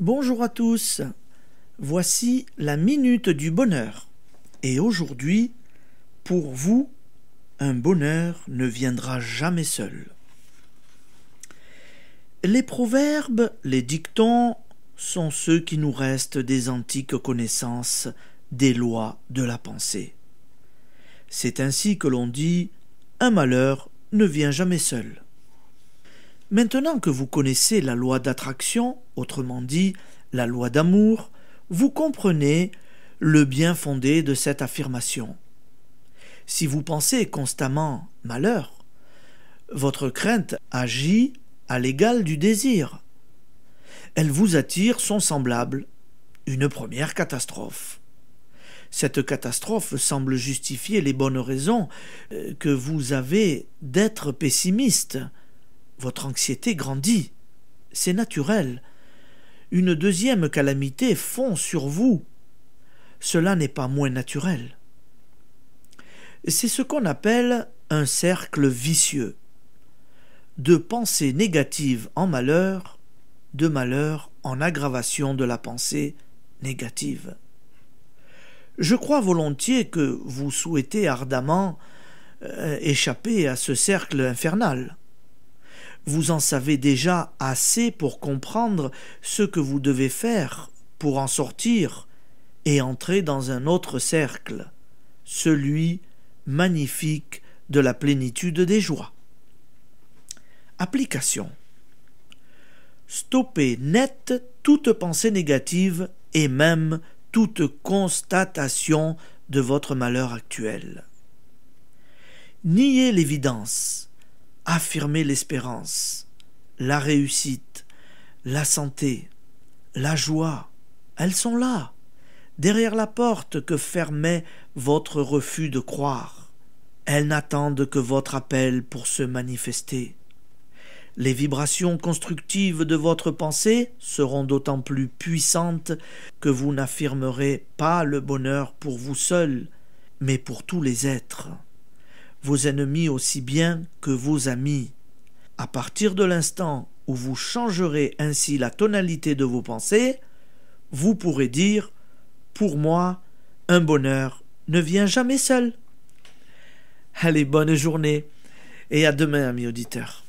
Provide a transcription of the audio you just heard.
Bonjour à tous. Voici la minute du bonheur. Et aujourd'hui, pour vous, un bonheur ne viendra jamais seul. Les proverbes, les dictons sont ceux qui nous restent des antiques connaissances des lois de la pensée. C'est ainsi que l'on dit un malheur ne vient jamais seul. Maintenant que vous connaissez la loi d'attraction, autrement dit la loi d'amour, vous comprenez le bien fondé de cette affirmation. Si vous pensez constamment malheur, votre crainte agit à l'égal du désir. Elle vous attire son semblable, une première catastrophe. Cette catastrophe semble justifier les bonnes raisons euh, que vous avez d'être pessimiste votre anxiété grandit. C'est naturel. Une deuxième calamité fond sur vous. Cela n'est pas moins naturel. C'est ce qu'on appelle un cercle vicieux. De pensée négative en malheur, de malheur en aggravation de la pensée négative. Je crois volontiers que vous souhaitez ardemment euh, échapper à ce cercle infernal. Vous en savez déjà assez pour comprendre ce que vous devez faire pour en sortir et entrer dans un autre cercle, celui magnifique de la plénitude des joies. Application. Stoppez net toute pensée négative et même toute constatation de votre malheur actuel. Niez l'évidence, affirmer l'espérance, la réussite, la santé, la joie, elles sont là, derrière la porte que fermait votre refus de croire. Elles n'attendent que votre appel pour se manifester. Les vibrations constructives de votre pensée seront d'autant plus puissantes que vous n'affirmerez pas le bonheur pour vous seul, mais pour tous les êtres vos ennemis aussi bien que vos amis. À partir de l'instant où vous changerez ainsi la tonalité de vos pensées, vous pourrez dire Pour moi, un bonheur ne vient jamais seul. Allez, bonne journée et à demain, amis auditeurs.